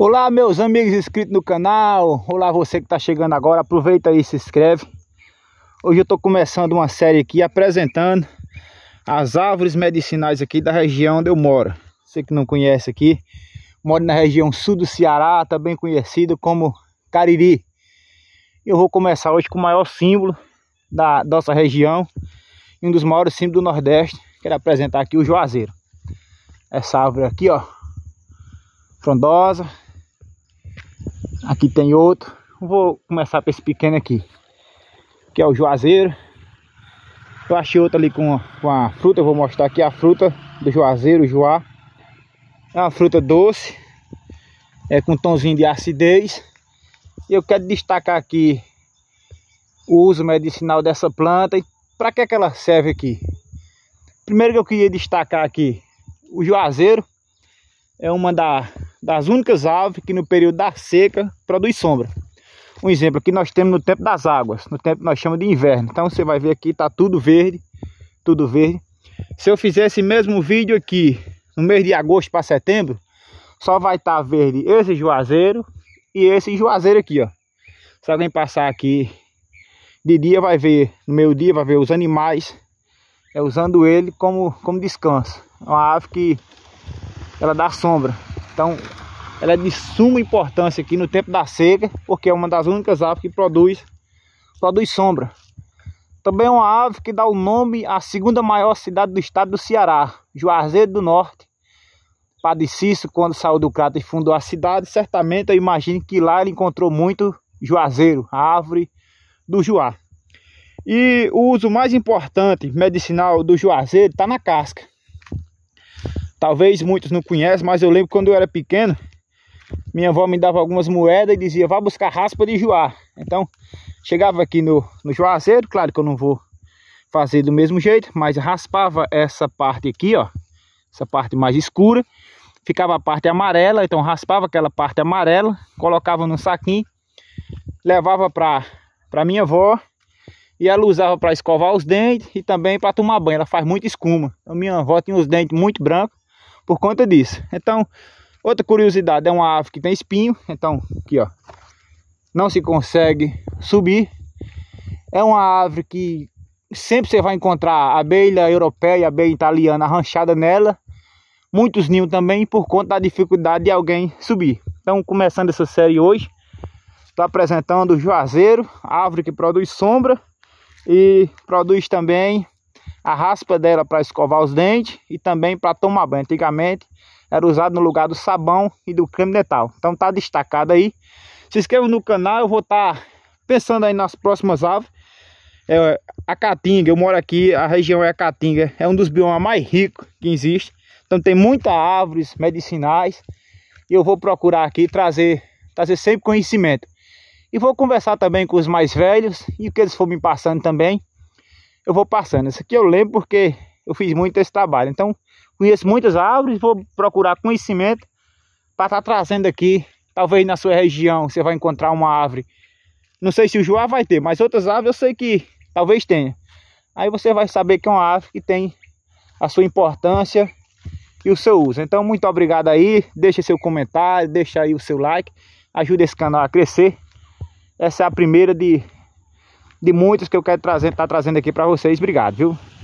Olá meus amigos inscritos no canal, olá você que está chegando agora, aproveita aí e se inscreve. Hoje eu estou começando uma série aqui apresentando as árvores medicinais aqui da região onde eu moro. Você que não conhece aqui, moro na região sul do Ceará, também tá conhecido como Cariri. Eu vou começar hoje com o maior símbolo da nossa região, um dos maiores símbolos do Nordeste. Quero apresentar aqui o Juazeiro. Essa árvore aqui, ó, frondosa, Aqui tem outro. Vou começar por esse pequeno aqui. Que é o Juazeiro. Eu achei outro ali com, com a fruta. Eu vou mostrar aqui a fruta do Juazeiro, Juá. É uma fruta doce. É com um tomzinho de acidez. E eu quero destacar aqui o uso medicinal dessa planta. E para que, é que ela serve aqui? Primeiro que eu queria destacar aqui. O Juazeiro é uma da das únicas aves que no período da seca produz sombra. Um exemplo aqui nós temos no tempo das águas, no tempo que nós chamamos de inverno. Então você vai ver aqui, tá tudo verde, tudo verde. Se eu fizesse mesmo vídeo aqui no mês de agosto para setembro, só vai estar tá verde esse juazeiro e esse juazeiro aqui, ó. Se alguém passar aqui de dia vai ver, no meio-dia vai ver os animais é, usando ele como, como descanso. É uma ave que ela dá sombra. Então, ela é de suma importância aqui no tempo da seca, porque é uma das únicas aves que produz, produz sombra. Também é uma ave que dá o nome à segunda maior cidade do estado do Ceará, Juazeiro do Norte. Padre Cício, quando saiu do cráter e fundou a cidade, certamente eu imagino que lá ele encontrou muito juazeiro, a árvore do juá. E o uso mais importante medicinal do juazeiro está na casca. Talvez muitos não conheçam mas eu lembro quando eu era pequeno, minha avó me dava algumas moedas e dizia, vá buscar raspa de joá. Então, chegava aqui no, no juazeiro, claro que eu não vou fazer do mesmo jeito, mas raspava essa parte aqui, ó, essa parte mais escura, ficava a parte amarela, então raspava aquela parte amarela, colocava no saquinho, levava para para minha avó e ela usava para escovar os dentes e também para tomar banho. Ela faz muita escuma. Então, minha avó tinha os dentes muito brancos por conta disso. Então, outra curiosidade, é uma ave que tem espinho, então aqui ó, não se consegue subir. É uma ave que sempre você vai encontrar abelha europeia, abelha italiana arranchada nela. Muitos ninhos também por conta da dificuldade de alguém subir. Então, começando essa série hoje, estou apresentando o juazeiro, árvore que produz sombra e produz também a raspa dela para escovar os dentes e também para tomar banho. Antigamente era usado no lugar do sabão e do creme dental. Então tá destacado aí. Se inscreva no canal, eu vou estar tá pensando aí nas próximas aves. É, a Caatinga, eu moro aqui, a região é a Caatinga, é um dos biomas mais ricos que existe. Então tem muitas árvores medicinais e eu vou procurar aqui trazer, trazer sempre conhecimento. E vou conversar também com os mais velhos e o que eles for me passando também eu vou passando. Isso aqui eu lembro porque eu fiz muito esse trabalho. Então, conheço muitas árvores, vou procurar conhecimento para estar tá trazendo aqui. Talvez na sua região você vai encontrar uma árvore. Não sei se o Joá vai ter, mas outras árvores eu sei que talvez tenha. Aí você vai saber que é uma árvore que tem a sua importância e o seu uso. Então, muito obrigado aí. Deixa seu comentário, deixa aí o seu like. Ajuda esse canal a crescer. Essa é a primeira de de muitos que eu quero trazer, estar tá trazendo aqui para vocês. Obrigado, viu?